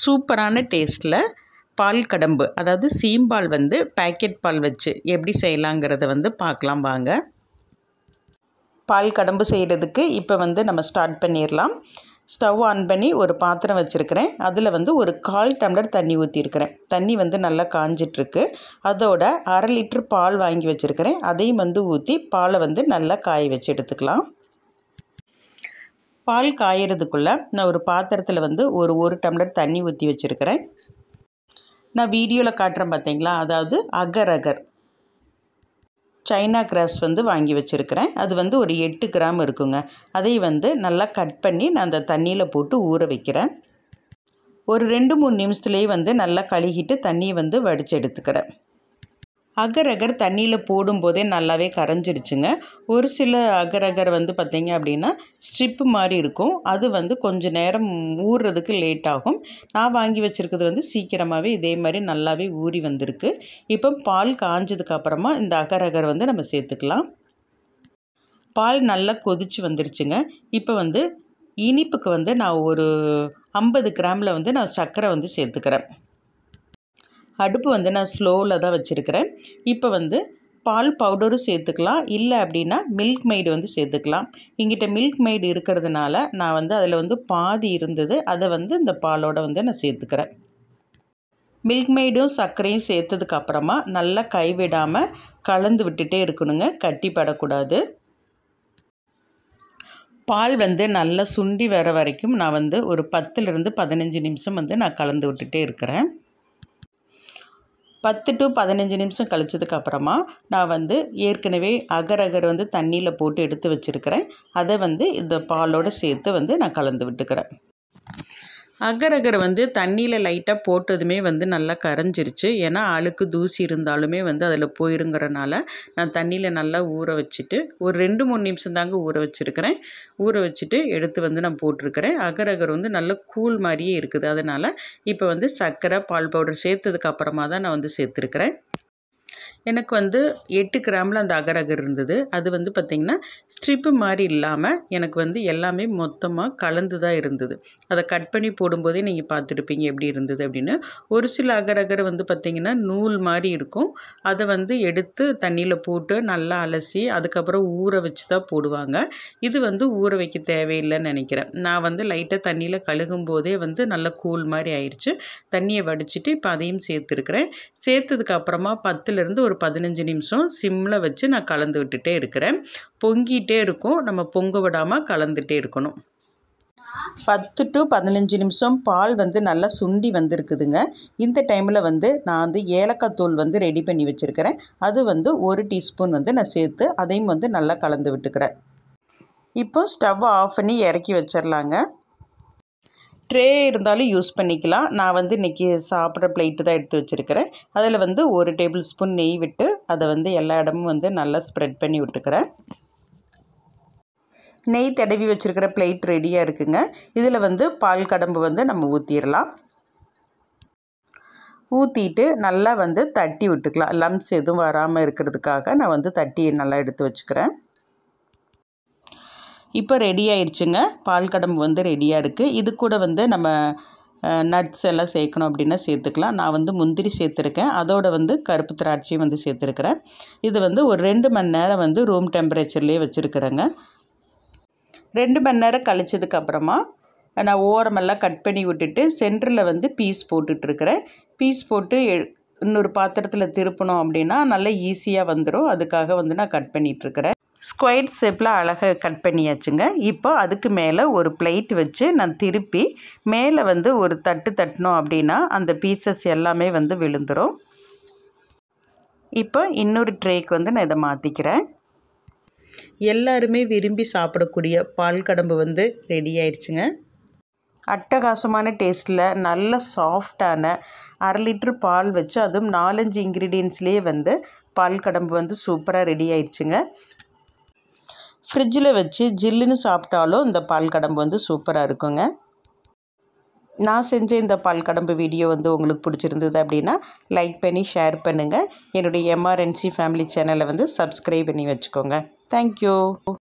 சூப்பரான டேஸ்ட்டில் பால் கடம்பு அதாவது சீம்பால் வந்து பேக்கெட் பால் வச்சு எப்படி செய்யலாங்கிறத வந்து பார்க்கலாம் வாங்க பால் கடம்பு செய்கிறதுக்கு இப்போ வந்து நம்ம ஸ்டார்ட் பண்ணிடலாம் ஸ்டவ் ஆன் பண்ணி ஒரு பாத்திரம் வச்சுருக்கிறேன் அதில் வந்து ஒரு கால் டம்ளர் தண்ணி ஊற்றிருக்கிறேன் தண்ணி வந்து நல்லா காஞ்சிட்ருக்கு அதோட அரை லிட்டர் பால் வாங்கி வச்சுருக்கிறேன் அதையும் வந்து ஊற்றி பாலை வந்து நல்லா காய வச்சு எடுத்துக்கலாம் பால் காயறதுக்குள்ளே நான் ஒரு பாத்திரத்தில் வந்து ஒரு ஒரு டம்ளர் தண்ணி ஊற்றி வச்சுருக்கிறேன் நான் வீடியோவில் காட்டுறேன் பார்த்தீங்களா அதாவது அகர் அகர் சைனா கிராஸ் வந்து வாங்கி வச்சுருக்கிறேன் அது வந்து ஒரு எட்டு கிராம் இருக்குங்க அதை வந்து நல்லா கட் பண்ணி நான் அந்த தண்ணியில் போட்டு ஊற வைக்கிறேன் ஒரு ரெண்டு மூணு நிமிஷத்துலேயே வந்து நல்லா கழுகிட்டு தண்ணியை வந்து வடித்து எடுத்துக்கிறேன் அகர் அகர் தண்ணியில் போடும்போதே நல்லாவே கரைஞ்சிருச்சுங்க ஒரு சில அகர் அகர் வந்து பார்த்திங்க அப்படின்னா ஸ்ட்ரிப்பு மாதிரி இருக்கும் அது வந்து கொஞ்சம் நேரம் ஊறுறதுக்கு லேட் ஆகும் நான் வாங்கி வச்சுருக்கிறது வந்து சீக்கிரமாகவே இதே மாதிரி நல்லாவே ஊறி வந்திருக்கு இப்போ பால் காஞ்சதுக்கப்புறமா இந்த அகர் அகர் வந்து நம்ம சேர்த்துக்கலாம் பால் நல்லா கொதித்து வந்துருச்சுங்க இப்போ வந்து இனிப்புக்கு வந்து நான் ஒரு ஐம்பது கிராமில் வந்து நான் சர்க்கரை வந்து சேர்த்துக்கிறேன் அடுப்பு வந்து நான் ஸ்லோவில் தான் வச்சுருக்கிறேன் இப்போ வந்து பால் பவுடரும் சேர்த்துக்கலாம் இல்லை அப்படின்னா மில்க் மெய்டு வந்து சேர்த்துக்கலாம் இங்கிட்ட மில்க் மெய்டு இருக்கிறதுனால நான் வந்து அதில் வந்து பாதி இருந்தது அதை வந்து இந்த பாலோட வந்து நான் சேர்த்துக்கிறேன் மில்க் மெய்டும் சர்க்கரையும் சேர்த்ததுக்கு அப்புறமா நல்லா கைவிடாமல் கலந்து விட்டுட்டே இருக்கணுங்க கட்டி படக்கூடாது பால் வந்து நல்லா சுண்டி வர வரைக்கும் நான் வந்து ஒரு பத்துலேருந்து பதினஞ்சு நிமிஷம் வந்து நான் கலந்து விட்டுட்டே இருக்கிறேன் பத்து டு பதினஞ்சு நிமிஷம் கழிச்சதுக்கு அப்புறமா நான் வந்து ஏற்கனவே அகர் அகர் வந்து தண்ணியில் போட்டு எடுத்து வச்சுருக்கிறேன் அதை வந்து இந்த பாலோடு சேர்த்து வந்து நான் கலந்து விட்டுக்கிறேன் அகரகர் வந்து தண்ணியில் லைட்டாக போட்டதுமே வந்து நல்லா கரைஞ்சிருச்சு ஏன்னா அழுக்கு தூசி இருந்தாலுமே வந்து அதில் போயிருங்கிறனால நான் தண்ணியில் நல்லா ஊற வச்சுட்டு ஒரு ரெண்டு மூணு நிமிஷம் தாங்க ஊற வச்சுருக்கிறேன் ஊற வச்சுட்டு எடுத்து வந்து நான் போட்டிருக்கிறேன் அகரகர் வந்து நல்ல கூழ் மாதிரியே இருக்குது அதனால் இப்போ வந்து சர்க்கரை பால் பவுடர் சேர்த்ததுக்கு அப்புறமா தான் நான் வந்து சேர்த்துருக்குறேன் எனக்கு வந்து எட்டு கிராமில் அந்த அகரகர் இருந்தது அது வந்து பார்த்திங்கன்னா ஸ்ட்ரிப்பு மாதிரி இல்லாமல் எனக்கு வந்து எல்லாமே மொத்தமாக கலந்து தான் இருந்தது அதை கட் பண்ணி போடும்போதே நீங்கள் பார்த்துருப்பீங்க எப்படி இருந்தது அப்படின்னு ஒரு சில அகரகர் வந்து பார்த்திங்கன்னா நூல் மாதிரி இருக்கும் அதை வந்து எடுத்து தண்ணியில் போட்டு நல்லா அலசி அதுக்கப்புறம் ஊற வச்சு தான் போடுவாங்க இது வந்து ஊற வைக்க தேவையில்லைன்னு நினைக்கிறேன் நான் வந்து லைட்டாக தண்ணியில் கழுகும் போதே வந்து நல்ல கூல் மாதிரி ஆயிடுச்சு தண்ணியை வடிச்சிட்டு இப்போ அதையும் சேர்த்துருக்குறேன் சேர்த்ததுக்கு அப்புறமா பத்துலேருந்து ஒரு ஒரு பதினஞ்சு நிமிஷம் சிம்மில் வச்சு நான் கலந்து விட்டுட்டே இருக்கிறேன் பொங்கிட்டே இருக்கும் நம்ம பொங்க விடாமல் கலந்துகிட்டே இருக்கணும் பத்து டு பதினஞ்சு நிமிஷம் பால் வந்து நல்லா சுண்டி வந்திருக்குதுங்க இந்த டைமில் வந்து நான் வந்து ஏலக்காய் தூள் வந்து ரெடி பண்ணி வச்சுருக்கிறேன் அது வந்து ஒரு டீஸ்பூன் வந்து நான் சேர்த்து அதையும் வந்து நல்லா கலந்து விட்டுக்கிறேன் இப்போ ஸ்டவ் ஆஃப் பண்ணி இறக்கி வச்சிடலாங்க ட்ரே இருந்தாலும் யூஸ் பண்ணிக்கலாம் நான் வந்து இன்றைக்கி சாப்பிட்ற பிளேட்டு தான் எடுத்து வச்சுருக்கிறேன் அதில் வந்து ஒரு டேபிள் ஸ்பூன் நெய் விட்டு அதை வந்து எல்லா இடமும் வந்து நல்லா ஸ்ப்ரெட் பண்ணி விட்டுக்கிறேன் நெய் தடவி வச்சுருக்கிற பிளேட் ரெடியாக இருக்குங்க இதில் வந்து பால் கடம்பு வந்து நம்ம ஊற்றிடலாம் ஊற்றிட்டு நல்லா வந்து தட்டி விட்டுக்கலாம் லம்ஸ் எதுவும் வராமல் இருக்கிறதுக்காக நான் வந்து தட்டி நல்லா எடுத்து வச்சுக்கிறேன் இப்போ ரெடி ஆயிடுச்சுங்க பால் கடம்பு வந்து ரெடியாக இருக்குது இது கூட வந்து நம்ம நட்ஸ் எல்லாம் சேர்க்கணும் அப்படின்னா சேர்த்துக்கலாம் நான் வந்து முந்திரி சேர்த்துருக்கேன் அதோட வந்து கருப்பு திராட்சையும் வந்து சேர்த்துருக்கிறேன் இது வந்து ஒரு ரெண்டு மணி நேரம் வந்து ரூம் டெம்பரேச்சர்லேயே வச்சுருக்குறேங்க ரெண்டு மணி நேரம் கழிச்சதுக்கப்புறமா நான் ஓரமெல்லாம் கட் பண்ணி விட்டுட்டு சென்டரில் வந்து பீஸ் போட்டுட்ருக்கிறேன் பீஸ் போட்டு இன்னொரு பாத்திரத்தில் திருப்பணும் அப்படின்னா நல்லா ஈஸியாக வந்துடும் அதுக்காக வந்து நான் கட் பண்ணிகிட்ருக்கிறேன் ஸ்கொயர் ஷேப்பில் அழகாக கட் பண்ணியாச்சுங்க இப்போ அதுக்கு மேலே ஒரு பிளேட் வச்சு நான் திருப்பி மேலே வந்து ஒரு தட்டு தட்டினோம் அப்படின்னா அந்த பீசஸ் எல்லாமே வந்து விழுந்துடும் இப்போ இன்னொரு ட்ரேக்கு வந்து நான் இதை மாற்றிக்கிறேன் எல்லாருமே விரும்பி சாப்பிடக்கூடிய பால் கடம்பு வந்து ரெடி ஆயிடுச்சுங்க அட்டகாசமான டேஸ்ட்டில் நல்ல சாஃப்டான அரை லிட்ரு பால் வச்சு அதுவும் நாலஞ்சு இன்க்ரீடியன்ஸ்லேயே வந்து பால் கடம்பு வந்து சூப்பராக ரெடி ஆயிடுச்சுங்க ஃப்ரிட்ஜில் வச்சு ஜில்லுன்னு சாப்பிட்டாலும் இந்த பால் கடம்பு வந்து சூப்பராக இருக்குங்க நான் செஞ்ச இந்த பால் கடம்பு வீடியோ வந்து உங்களுக்கு பிடிச்சிருந்தது அப்படின்னா லைக் பண்ணி ஷேர் பண்ணுங்கள் என்னுடைய எம்ஆர்என்சி ஃபேமிலி சேனலை வந்து சப்ஸ்கிரைப் பண்ணி வச்சுக்கோங்க தேங்க்யூ